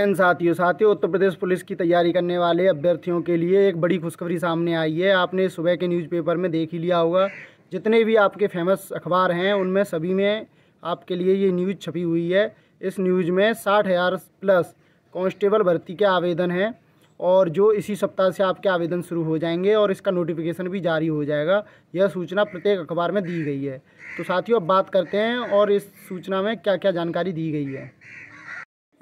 N साथियों साथियों उत्तर Pradesh police की तैयारी करने वाले अभ्यर्थियों के लिए एक बड़ी खुशखबरी सामने आई है आपने सुबह के न्यूज़पेपर में देख ही लिया होगा जितने भी आपके फेमस अखबार हैं उनमें सभी में आपके लिए ये न्यूज़ छपी हुई है इस न्यूज़ में साठ हज़ार प्लस कांस्टेबल भर्ती के आवेदन हैं और जो इसी सप्ताह से आपके आवेदन शुरू हो जाएंगे और इसका नोटिफिकेशन भी जारी हो जाएगा यह सूचना प्रत्येक अखबार में दी गई है तो साथियों अब बात करते हैं और इस सूचना में क्या क्या जानकारी दी गई है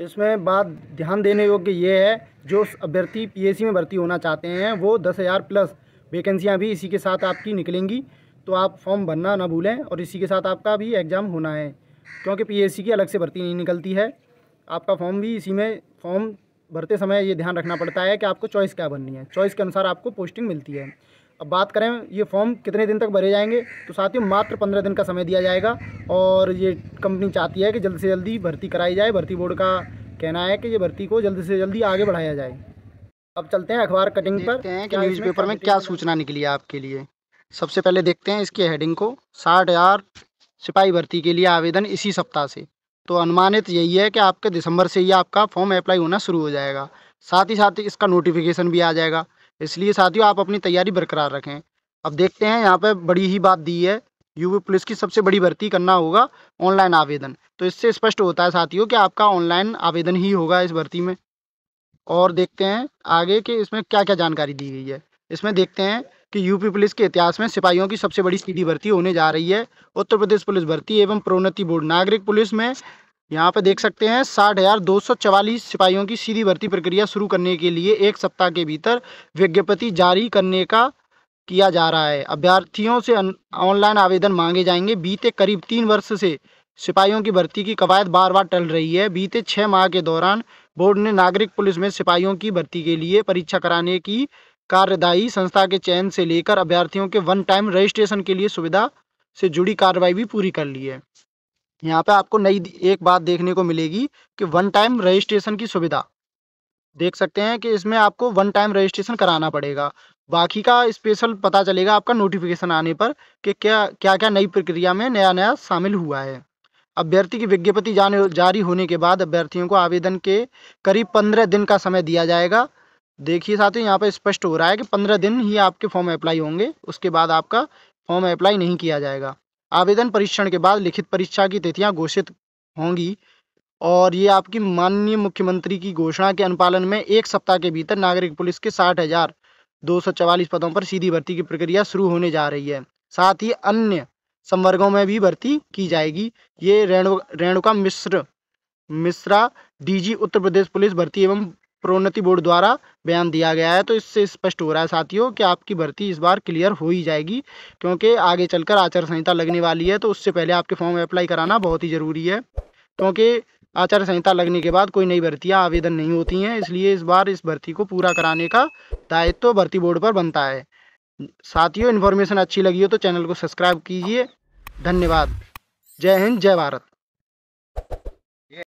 इसमें बात ध्यान देने योग्य ये है जो अभ्यर्थी पीएससी में भर्ती होना चाहते हैं वो दस हज़ार प्लस वैकेंसियाँ भी इसी के साथ आपकी निकलेंगी तो आप फॉर्म भरना ना भूलें और इसी के साथ आपका भी एग्ज़ाम होना है क्योंकि पीएससी की अलग से भर्ती नहीं निकलती है आपका फॉर्म भी इसी में फॉर्म भरते समय ये ध्यान रखना पड़ता है कि आपको चॉइस क्या बननी है चॉइस के अनुसार आपको पोस्टिंग मिलती है अब बात करें ये फॉर्म कितने दिन तक भरे जाएंगे तो साथियों मात्र पंद्रह दिन का समय दिया जाएगा और ये कंपनी चाहती है कि जल्द से जल्दी भर्ती कराई जाए भर्ती बोर्ड का कहना है कि ये भर्ती को जल्द से जल्दी आगे बढ़ाया जाए अब चलते हैं अखबार कटिंग पर न्यूज़पेपर न्यूज़ पेपर में क्या सूचना निकली है आपके लिए सबसे पहले देखते हैं इसके हेडिंग को साठ हज़ार सिपाही भर्ती के लिए आवेदन इसी सप्ताह से तो अनुमानित यही है कि आपके दिसंबर से ही आपका फॉर्म अप्लाई होना शुरू हो जाएगा साथ ही साथ इसका नोटिफिकेशन भी आ जाएगा इसलिए साथियों आप अपनी तैयारी बरकरार रखें अब देखते हैं यहाँ पर बड़ी ही बात दी है यूपी पुलिस की सबसे बड़ी भर्ती करना होगा ऑनलाइन आवेदन तो इससे स्पष्ट होता है साथियों कि आपका ऑनलाइन आवेदन ही होगा इस भर्ती में और देखते हैं आगे कि इसमें क्या क्या जानकारी दी गई है इसमें देखते हैं कि यूपी पुलिस के इतिहास में सिपाहियों की सबसे बड़ी सीधी भर्ती होने जा रही है उत्तर प्रदेश पुलिस भर्ती एवं प्रोन्नति बोर्ड नागरिक पुलिस में यहाँ पे देख सकते हैं साठ हज़ार दो सौ चवालीस सिपाहियों की सीधी भर्ती प्रक्रिया शुरू करने के लिए एक सप्ताह के भीतर विज्ञप्ति जारी करने का किया जा रहा है अभ्यर्थियों से ऑनलाइन आवेदन मांगे जाएंगे बीते करीब तीन वर्ष से सिपाहियों की भर्ती की कवायद बार बार टल रही है बीते छः माह के दौरान बोर्ड ने नागरिक पुलिस में सिपाहियों की भर्ती के लिए परीक्षा कराने की कार्यदायी संस्था के चयन से लेकर अभ्यर्थियों के वन टाइम रजिस्ट्रेशन के लिए सुविधा से जुड़ी कार्रवाई भी पूरी कर ली है यहाँ पे आपको नई एक बात देखने को मिलेगी कि वन टाइम रजिस्ट्रेशन की सुविधा देख सकते हैं कि इसमें आपको वन टाइम रजिस्ट्रेशन कराना पड़ेगा बाकी का स्पेशल पता चलेगा आपका नोटिफिकेशन आने पर कि क्या क्या क्या नई प्रक्रिया में नया नया शामिल हुआ है अभ्यर्थी की विज्ञप्ति जाने जारी होने के बाद अभ्यर्थियों को आवेदन के करीब पंद्रह दिन का समय दिया जाएगा देखिए साथियों यहाँ पर स्पष्ट हो रहा है कि पंद्रह दिन ही आपके फॉर्म अप्लाई होंगे उसके बाद आपका फॉर्म अप्लाई नहीं किया जाएगा आवेदन परीक्षण के बाद लिखित परीक्षा की तिथियां घोषित होंगी और ये आपकी माननीय मुख्यमंत्री की घोषणा के अनुपालन में एक सप्ताह के भीतर नागरिक पुलिस के साठ हजार दो सौ चवालीस पदों पर सीधी भर्ती की प्रक्रिया शुरू होने जा रही है साथ ही अन्य संवर्गों में भी भर्ती की जाएगी ये रेणु रेणुका मिश्र मिश्रा डीजी उत्तर प्रदेश पुलिस भर्ती एवं प्रोन्नति बोर्ड द्वारा बयान दिया गया है तो इससे स्पष्ट हो रहा है साथियों कि आपकी भर्ती इस बार क्लियर हो ही जाएगी क्योंकि आगे चलकर आचार संहिता लगने वाली है तो उससे पहले आपके फॉर्म अप्लाई कराना बहुत ही ज़रूरी है क्योंकि आचार संहिता लगने के बाद कोई नई भर्तियाँ आवेदन नहीं होती हैं इसलिए इस बार इस भर्ती को पूरा कराने का दायित्व तो भर्ती बोर्ड पर बनता है साथियों इन्फॉर्मेशन अच्छी लगी हो तो चैनल को सब्सक्राइब कीजिए धन्यवाद जय हिंद जय भारत